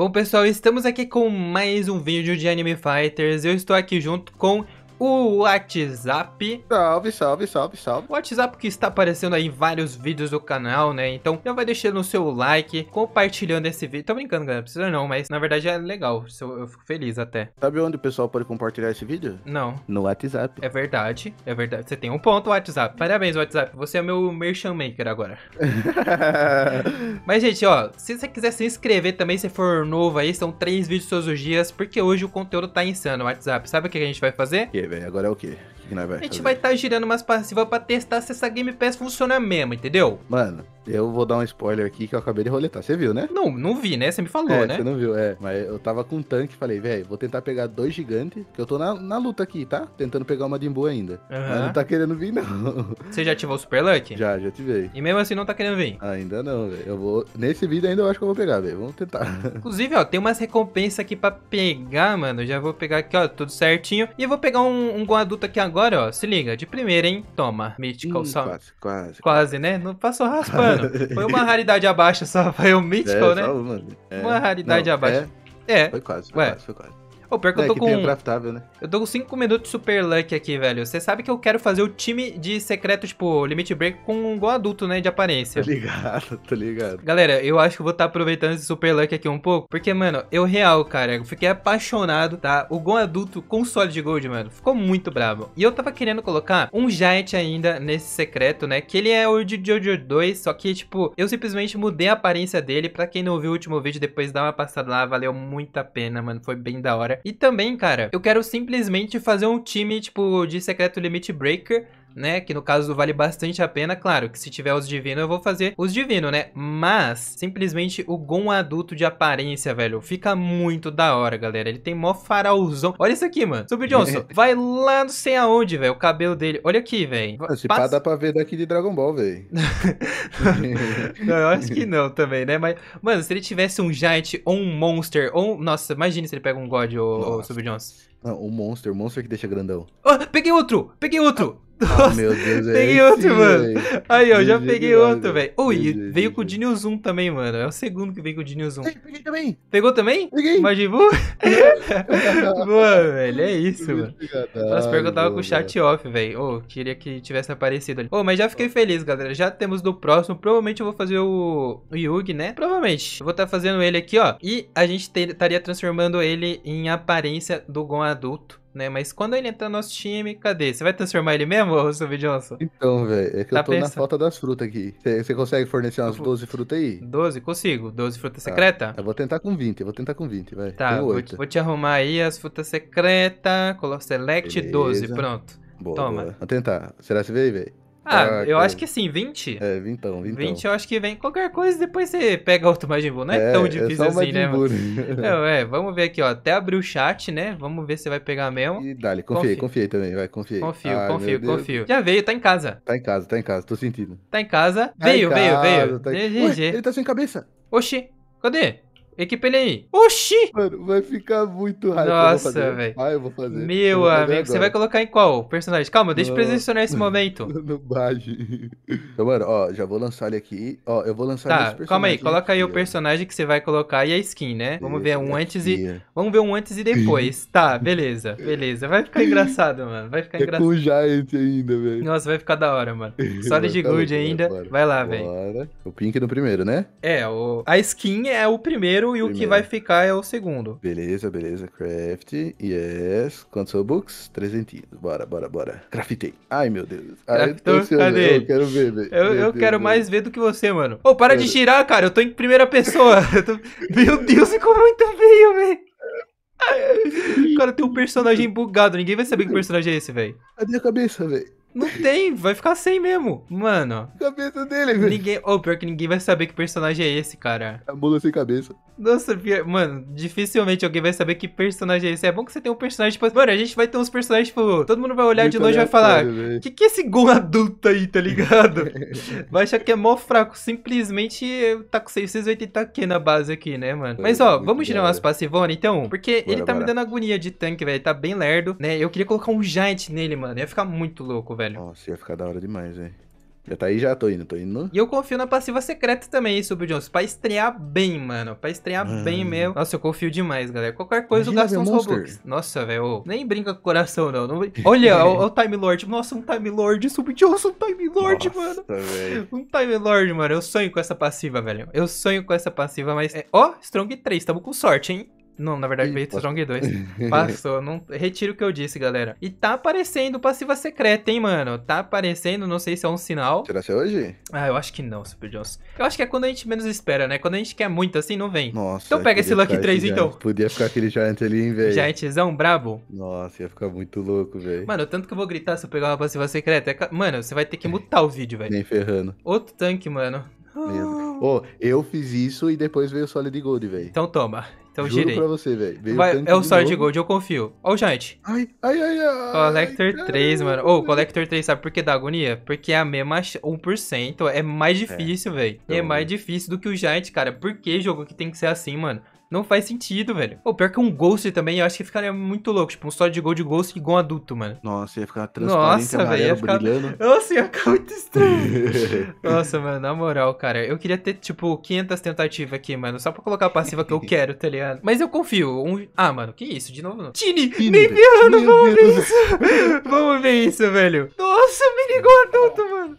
Bom pessoal, estamos aqui com mais um vídeo de Anime Fighters, eu estou aqui junto com o WhatsApp. Salve, salve, salve, salve. O WhatsApp que está aparecendo aí em vários vídeos do canal, né? Então já vai deixando o seu like, compartilhando esse vídeo. Tô brincando, galera, precisa não, mas na verdade é legal. Eu fico feliz até. Sabe onde o pessoal pode compartilhar esse vídeo? Não. No WhatsApp. É verdade, é verdade. Você tem um ponto, WhatsApp. Parabéns, WhatsApp. Você é meu merchan maker agora. mas, gente, ó, se você quiser se inscrever também, se for novo aí, são três vídeos todos os dias, porque hoje o conteúdo tá insano, WhatsApp. Sabe o que a gente vai fazer? Que velho. Agora é o quê? O que nós vai A gente fazer? vai estar tá girando umas passivas pra testar se essa Game Pass funciona mesmo, entendeu? Mano, eu vou dar um spoiler aqui que eu acabei de roletar. Você viu, né? Não, não vi, né? Você me falou, é, né? Você não viu, é. Mas eu tava com um tanque e falei, velho, vou tentar pegar dois gigantes, que eu tô na, na luta aqui, tá? Tentando pegar uma Dimbu ainda. Uhum. Mas não tá querendo vir, não. Você já ativou o Super Luck? Já, já ativei. E mesmo assim não tá querendo vir? Ainda não, velho. Eu vou. Nesse vídeo ainda eu acho que eu vou pegar, velho. Vamos tentar. Inclusive, ó, tem umas recompensas aqui pra pegar, mano. já vou pegar aqui, ó, tudo certinho. E eu vou pegar um um, um adulto aqui agora, ó. Se liga, de primeira, hein? Toma, Mythical só. Quase, quase. Quase, né? Não passou raspando. foi uma raridade abaixo só. Foi o um Mythical, é, né? Só uma, né? é, uma raridade não, abaixo. É, é. Foi quase, foi Ué. quase, foi quase. Pô, pior que é, eu tô que com. Craftável, né? Eu tô com 5 minutos de super luck aqui, velho. Você sabe que eu quero fazer o time de secreto, tipo, limit break com gol adulto, né? De aparência. Tô ligado, tô ligado. Galera, eu acho que vou estar tá aproveitando esse super luck aqui um pouco. Porque, mano, eu real, cara, eu fiquei apaixonado, tá? O gol adulto com Solid Gold, mano. Ficou muito brabo. E eu tava querendo colocar um Giant ainda nesse secreto, né? Que ele é o de Jojo 2, só que, tipo, eu simplesmente mudei a aparência dele. Pra quem não viu o último vídeo, depois dá uma passada lá. Valeu muito a pena, mano. Foi bem da hora. E também, cara, eu quero simplesmente fazer um time, tipo, de secreto Limit Breaker né? Que no caso vale bastante a pena, claro, que se tiver os divinos eu vou fazer os divinos, né? Mas, simplesmente o Gon adulto de aparência, velho, fica muito da hora, galera. Ele tem mó farauzão. Olha isso aqui, mano. Super Johnson, vai lá não sei aonde, velho, o cabelo dele. Olha aqui, velho. Se Passa... pá, dá pra ver daqui de Dragon Ball, velho. não, eu acho que não também, né? Mas, mano, se ele tivesse um Giant ou um Monster ou... Um... Nossa, imagine se ele pega um God ou, ou Super Johnson. Não, o Monster, o Monster que deixa grandão. Ah, peguei outro! Peguei outro! Ah. Nossa, meu Deus, é Peguei esse, outro, mano. Aí, ó, já peguei outro, velho. Ui, Deus veio, com o Dini Zoom também, mano. É o segundo que veio com o Dini Zoom. Peguei também. Pegou também? Peguei. Majibu? Boa, velho. É isso, mano. Nossa, pior que eu tava com o chat off, velho. Ô, oh, queria que tivesse aparecido ali. Ô, oh, mas já fiquei feliz, galera. Já temos do próximo. Provavelmente eu vou fazer o, o Yugi, né? Provavelmente. Eu vou estar tá fazendo ele aqui, ó. E a gente estaria transformando ele em aparência do Gon adulto né? Mas quando ele entrar no nosso time, cadê? Você vai transformar ele mesmo, Sub Johnson? Então, velho, é que tá eu tô pensando? na falta das frutas aqui. Você consegue fornecer umas 12 frutas aí? 12, consigo. 12 frutas tá. secretas? Eu vou tentar com 20, eu vou tentar com 20, vai. Tá, vou te, vou, te arrumar aí as frutas secretas. Select Beleza. 12, pronto. Boa, Toma. Boa. Vou tentar. Será que você veio, velho? Ah, ah, eu acho que assim, 20. É, 20, então, 20. 20 eu acho que vem qualquer coisa depois você pega outro Majin Buu. Não é, é tão é difícil é assim, né, mano? é, é, vamos ver aqui, ó. Até abrir o chat, né? Vamos ver se vai pegar mesmo. E dá-lhe, confiei, confiei também, vai, confiei. Confio, confio, confio. Já veio, tá em casa. Tá em casa, tá em casa, tô sentindo. Tá em casa. Tá veio, em veio, casa, veio, veio. Tá em... Ué, ele tá sem cabeça. Oxi, cadê? Equipa ele aí. Oxi! Mano, vai ficar muito rápido. Nossa, velho. Ah, eu vou fazer. Meu vou fazer amigo, agora. você vai colocar em qual personagem? Calma, deixa eu presencionar esse momento. no badge. Então, mano, ó, já vou lançar ele aqui. Ó, eu vou lançar Tá, calma aí. Coloca aí o personagem que você vai colocar e a skin, né? Vamos ver um antes e... Vamos ver um antes e depois. tá, beleza, beleza. Vai ficar engraçado, mano. Vai ficar é engraçado. com o Giant ainda, velho. Nossa, vai ficar da hora, mano. Só de Good ainda. Vai lá, velho. O Pink no primeiro, né? É, o... a skin é o primeiro primeiro e o que vai ficar é o segundo. Beleza, beleza. Craft, yes. Quantos books? Trezentinhos. Bora, bora, bora. Craftei. Ai, meu Deus. Ai, Craftou? eu Cadê? Eu quero ver, velho. Eu, eu quero Deus. mais ver do que você, mano. Ô, oh, para Deus. de girar, cara. Eu tô em primeira pessoa. Tô... meu Deus, ficou muito feio, velho. Cara, tem um personagem bugado. Ninguém vai saber que personagem é esse, velho. Cadê a cabeça, velho? Não tem, vai ficar sem mesmo. Mano. Cabeça dele, velho. Ninguém. Oh, pior que ninguém vai saber que personagem é esse, cara. A mula sem cabeça. Nossa, pior... mano, dificilmente alguém vai saber que personagem é esse. É bom que você tem um personagem, tipo. Mano, a gente vai ter uns personagens, tipo. Todo mundo vai olhar Muito de longe e vai falar: véio. Que que é esse gol adulto aí, tá ligado? vai achar que é mó fraco. Simplesmente tá com 680 Q na base aqui, né, mano? Mas ó, vamos tirar umas passivonas, então. Porque bora, ele tá bora. me dando agonia de tanque, velho. Tá bem lerdo, né? Eu queria colocar um Giant nele, mano. Ia ficar muito louco, velho. Nossa, ia ficar da hora demais, velho. Já tá aí, já tô indo, tô indo. E eu confio na passiva secreta também hein, Sub Johnson. Pra estrear bem, mano. Pra estrear ah. bem mesmo. Nossa, eu confio demais, galera. Qualquer coisa eu gasto uns Monster. Robux. Nossa, velho. Nem brinca com o coração, não. não... Olha, é. o, o, Time Lord. Nossa, um Time Lord. Sub Johnson, um Time Lord, Nossa, mano. Véio. Um Time Lord, mano. Eu sonho com essa passiva, velho. Eu sonho com essa passiva, mas. É, ó, é... oh, Strong 3, tamo com sorte, hein? Não, na verdade feito Strong 2. Passou. Não... Retiro o que eu disse, galera. E tá aparecendo passiva secreta, hein, mano? Tá aparecendo, não sei se é um sinal. Será que é hoje? Ah, eu acho que não, Super Johnson. Eu acho que é quando a gente menos espera, né? Quando a gente quer muito assim, não vem. Nossa. Então pega esse Lucky 3, então. giant. então. Podia ficar aquele Giant ali, hein, velho? Giantzão brabo. Nossa, ia ficar muito louco, velho. Mano, tanto que eu vou gritar se eu pegar uma passiva secreta. É... Mano, você vai ter que mutar o vídeo, velho. Nem ferrando. Outro tanque, mano. Meu Ô, oh, eu fiz isso e depois veio o Solid Gold, velho. Então toma. Então Juro girei. pra você, velho. É o Solid Gold, eu confio. Ó o Giant. Ai, ai, ai, ai. Collector ai, 3, mano. Ô, oh, Collector 3, sabe por que dá agonia? Porque é a mesma 1%. É mais é. difícil, é. velho. Então, é mais véio. Né? difícil do que o Giant, cara. Por que jogo que tem que ser assim, mano? Não faz sentido, velho. ou pior que um Ghost também, eu acho que ficaria muito louco. Tipo, um só de Gold de Ghost igual um adulto, mano. Nossa, ia ficar transparente, Nossa, amarelo, ia ficar... brilhando. Nossa, ia ficar muito estranho. Nossa, mano, na moral, cara. Eu queria ter, tipo, 500 tentativas aqui, mano. Só pra colocar a passiva que eu quero, tá ligado? Mas eu confio. Um... Ah, mano, que isso? De novo não. Tini, Tini nem ferrando, vamos Deus. ver isso. vamos ver isso, velho. Nossa, mini igual adulto, mano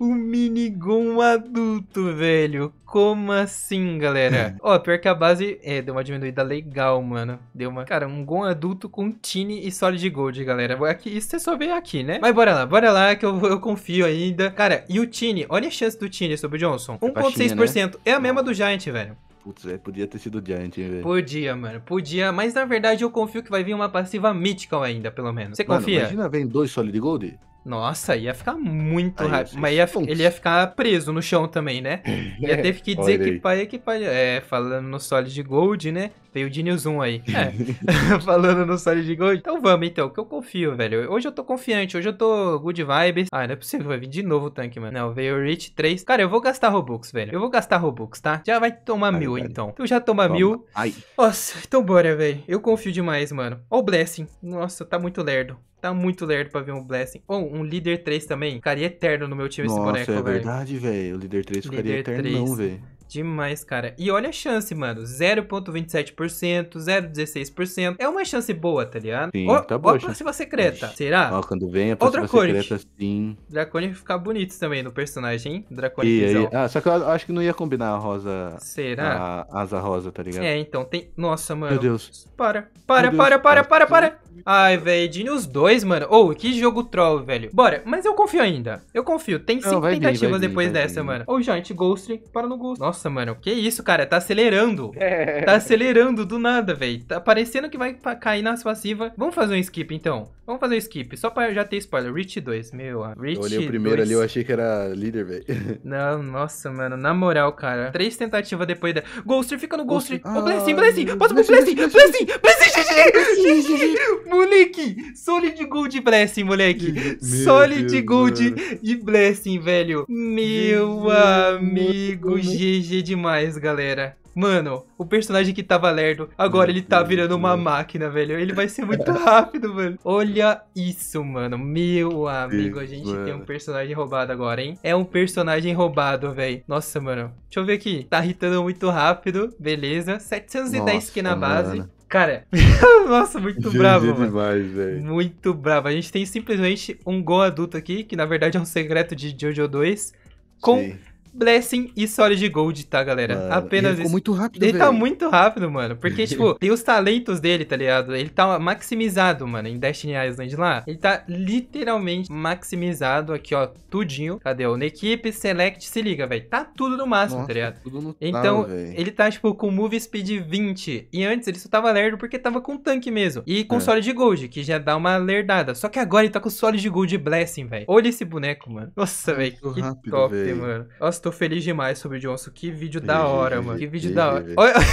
mini minigun adulto, velho. Como assim, galera? É. Ó, pior que a base é, deu uma diminuída legal, mano. Deu uma. Cara, um gon adulto com Tini e Solid Gold, galera. Aqui, é isso você é só vê aqui, né? Mas bora lá, bora lá, que eu, eu confio ainda. Cara, e o Tini? Olha a chance do Tini sobre o Johnson: 1,6%. Né? É a mesma do Giant, velho. Putz, é, podia ter sido o Giant, hein, velho. Podia, mano. Podia, mas na verdade eu confio que vai vir uma passiva mítica ainda, pelo menos. Você confia? Mano, imagina, vem dois Solid Gold? Nossa, ia ficar muito Aí, rápido. Mas ia, ele ia ficar preso no chão também, né? Ia ter que dizer que pai, que pai. É, falando no Solid Gold, né? Veio o News aí. É. falando no Solid Gold. Então vamos, então, que eu confio, velho. Hoje eu tô confiante, hoje eu tô good vibes. Ah, não é possível, vai vir de novo o tanque, mano. Não, veio o Rich 3. Cara, eu vou gastar Robux, velho. Eu vou gastar Robux, tá? Já vai tomar Ai, mil, velho. então. Tu já toma Toma. mil. Ai. Nossa, então bora, velho. Eu confio demais, mano. Ó o Blessing. Nossa, tá muito lerdo. Tá muito lerdo pra ver um Blessing. Ou oh, um Líder 3 também. Ficaria eterno no meu time Nossa, esse boneco, é velho. é verdade, velho. O Líder 3 ficaria Líder eterno, velho. Demais, cara. E olha a chance, mano. 0,27%, 0,16%. É uma chance boa, tá ligado? Sim, ó, tá boa. Ó a passiva secreta. Ixi. Será? Ó, quando vem a passiva secreta, sim. Draconic ficar bonito também no personagem, hein? Draconic. E, ah, só que eu acho que não ia combinar a rosa. Será? A asa rosa, tá ligado? É, então tem. Nossa, mano. Meu Deus. Para, para, Deus. para, para, para, para. para. Ai, velho, Edinho os dois, mano. Ô, oh, que jogo troll, velho. Bora, mas eu confio ainda. Eu confio. Tem cinco Não, tentativas vir, depois vir, dessa, mano. Ô, oh, Giant Ghost, para no Ghost. Nossa, mano, que isso, cara? Tá acelerando. É. Tá acelerando do nada, velho. Tá parecendo que vai cair nas passivas. Vamos fazer um skip, então. Vamos fazer um skip, só pra já ter spoiler. Rich 2, meu. Rich eu olhei o primeiro 2. ali, eu achei que era líder, velho. Não, nossa, mano. Na moral, cara. Três tentativas depois da... Ghost, fica no Ghost. Ô, oh, Blessing, Blessing. Passa pro Blessing, Blessing, Blessing, Blessing, Moleque, Solid Gold e Blessing, moleque. Meu Solid Deus Gold Deus. e Blessing, velho. Meu Deus amigo, GG demais, galera. Mano, o personagem que tava lerdo, agora ele tá virando uma máquina, velho. Ele vai ser muito rápido, mano. Olha isso, mano. Meu amigo, a gente mano. tem um personagem roubado agora, hein? É um personagem roubado, velho. Nossa, mano. Deixa eu ver aqui. Tá irritando muito rápido. Beleza. 710 Nossa, que na base. Mano. Cara, nossa, muito GG bravo, mano. demais, Muito bravo. A gente tem simplesmente um gol adulto aqui, que na verdade é um segredo de Jojo 2, com Sim. Blessing e Solid Gold, tá, galera? Mano, Apenas ele isso. muito rápido, Ele tá muito rápido, mano. Porque, tipo, tem os talentos dele, tá ligado? Ele tá maximizado, mano, em Destiny Island lá. Ele tá literalmente maximizado aqui, ó, tudinho. Cadê? o Na equipe, select, se liga, velho. Tá tudo no máximo, tá Nossa, tá ligado? Tudo no então, tal, ele tá, tipo, com move speed 20. E antes ele só tava lerdo porque tava com tanque mesmo. E com é. Solid Gold, que já dá uma lerdada. Só que agora ele tá com Solid Gold Blessing, velho. Olha esse boneco, mano. Nossa, tá velho. Que rápido, top, véio. mano. Nossa, Estou feliz demais sobre o Johnson. Que vídeo da hora, mano. Que vídeo da hora.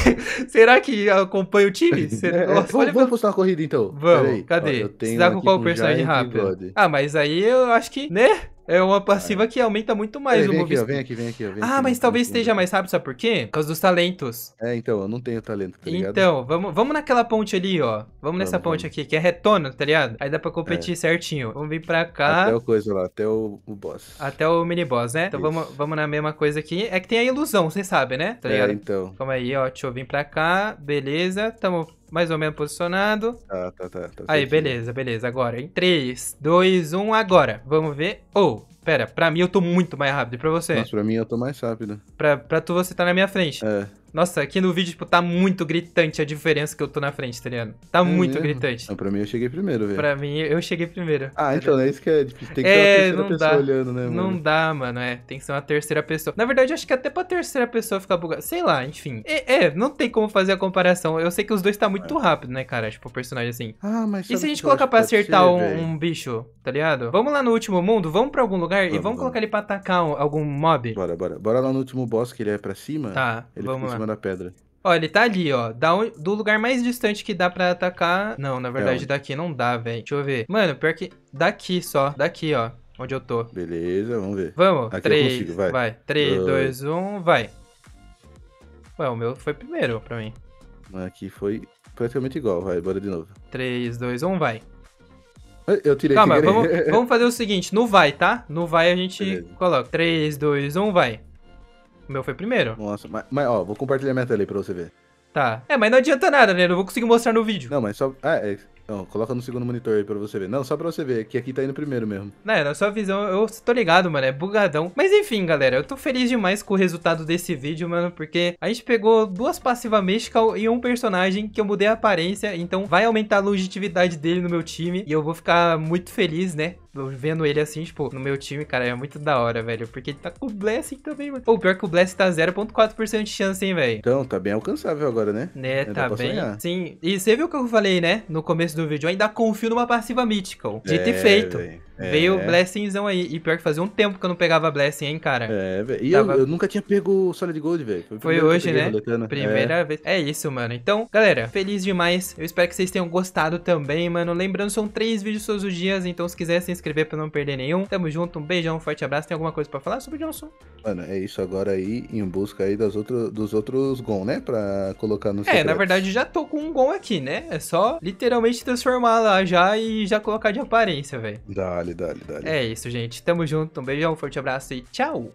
será que acompanha o time? Será... É, Nossa, vamos, vamos postar a corrida então. Vamos, cadê? Ó, eu tenho Você tá com qual personagem rápido? Ah, mas aí eu acho que, né? É uma passiva que aumenta muito mais é, vem o aqui, vem aqui, vem aqui, vem Ah, aqui, mas talvez esteja aqui. mais rápido, sabe por quê? Por causa dos talentos. É, então, eu não tenho talento, tá ligado? Então, vamos, vamos naquela ponte ali, ó. Vamos, vamos nessa ponte vamos. aqui, que é retona, tá ligado? Aí dá pra competir é. certinho. Vamos vir pra cá. Até o coisa lá, até o, o boss. Até o mini boss, né? Então vamos, vamos na mesma coisa aqui. É que tem a ilusão, vocês sabem, né? Tá é, ligado? É, então. Calma aí, ó. Deixa eu vir pra cá. Beleza. Tamo mais ou menos posicionado. Tá, tá, tá. tá Aí, beleza, beleza. Agora, em 3, 2, 1, agora. Vamos ver. Ou, oh, pera, pra mim eu tô muito mais rápido. E pra você? Mas pra mim eu tô mais rápido. Pra, pra tu, você tá na minha frente. É. Nossa, aqui no vídeo, tipo, tá muito gritante a diferença que eu tô na frente, tá ligado? Tá é muito mesmo? gritante. Não, pra mim eu cheguei primeiro, velho. Pra mim, eu cheguei primeiro. Ah, tá então, é isso que é difícil. Tem que é, ser uma é, terceira pessoa dá. olhando, né, mano? Não dá, mano, é. Tem que ser uma terceira pessoa. Na verdade, acho que até pra terceira pessoa ficar bugada. Sei lá, enfim. É, é, não tem como fazer a comparação. Eu sei que os dois tá muito é. rápido, né, cara? Tipo, o personagem assim. Ah, mas. E se a gente colocar pra acertar ser, um, um, bicho, tá ligado? Vamos lá no último mundo, vamos pra algum lugar vamos, e vamos, vamos, colocar ele pra atacar um, algum mob? Bora, bora. Bora lá no último boss que ele é pra cima. Tá, ele vamos lá cima da pedra. Ó, ele tá ali, ó. Da um, do lugar mais distante que dá pra atacar. Não, na é verdade, é daqui não dá, velho. Deixa eu ver. Mano, pior que. Daqui só. Daqui, ó. Onde eu tô. Beleza, vamos ver. Vamos. Aqui 3, consigo, vai. vai. 3, 2, 1, vai. Ué, o meu foi primeiro pra mim. Aqui foi praticamente igual, vai. Bora de novo. 3, 2, 1, vai. Eu tirei Calma, vamos, vamos fazer o seguinte. No vai, tá? No vai a gente Beleza. coloca. 3, 2, 1, vai. O meu foi primeiro. Nossa, mas, mas ó, vou compartilhar minha tela aí pra você ver. Tá. É, mas não adianta nada, né? Não vou conseguir mostrar no vídeo. Não, mas só. Ah, é. Não, coloca no segundo monitor aí pra você ver. Não, só pra você ver, que aqui tá indo primeiro mesmo. Não, na sua visão, eu tô ligado, mano, é bugadão. Mas enfim, galera, eu tô feliz demais com o resultado desse vídeo, mano, porque a gente pegou duas passivas Mystical e um personagem que eu mudei a aparência, então vai aumentar a longevidade dele no meu time e eu vou ficar muito feliz, né? vendo ele assim, tipo, no meu time, cara, é muito da hora, velho. Porque ele tá com o Blessing assim também, mano. Ou pior que o Blessing tá 0,4% de chance, hein, velho. Então, tá bem alcançável agora, né? Né, tá bem. Sonhar. Sim. E você viu o que eu falei, né? No começo do vídeo. Eu ainda confio numa passiva Mythical. Dito é, e feito. Véio. É. Veio Blessingzão aí. E pior que fazia um tempo que eu não pegava Blessing, hein, cara. É, velho. E Tava... eu, eu, nunca tinha pego o Solid Gold, velho. Foi, Foi hoje, né? Primeira é. vez. É isso, mano. Então, galera, feliz demais. Eu espero que vocês tenham gostado também, mano. Lembrando, são três vídeos todos os dias. Então, se quiser se inscrever pra não perder nenhum. Tamo junto, um beijão, um forte abraço. Tem alguma coisa pra falar sobre o Johnson? Mano, é isso agora aí, em busca aí das outro, dos outros Gon, né? Pra colocar no É, secretos. na verdade, já tô com um Gon aqui, né? É só literalmente transformar lá já e já colocar de aparência, velho. Dale dale, dale. É isso, gente. Tamo junto. Um beijão, um forte abraço e tchau!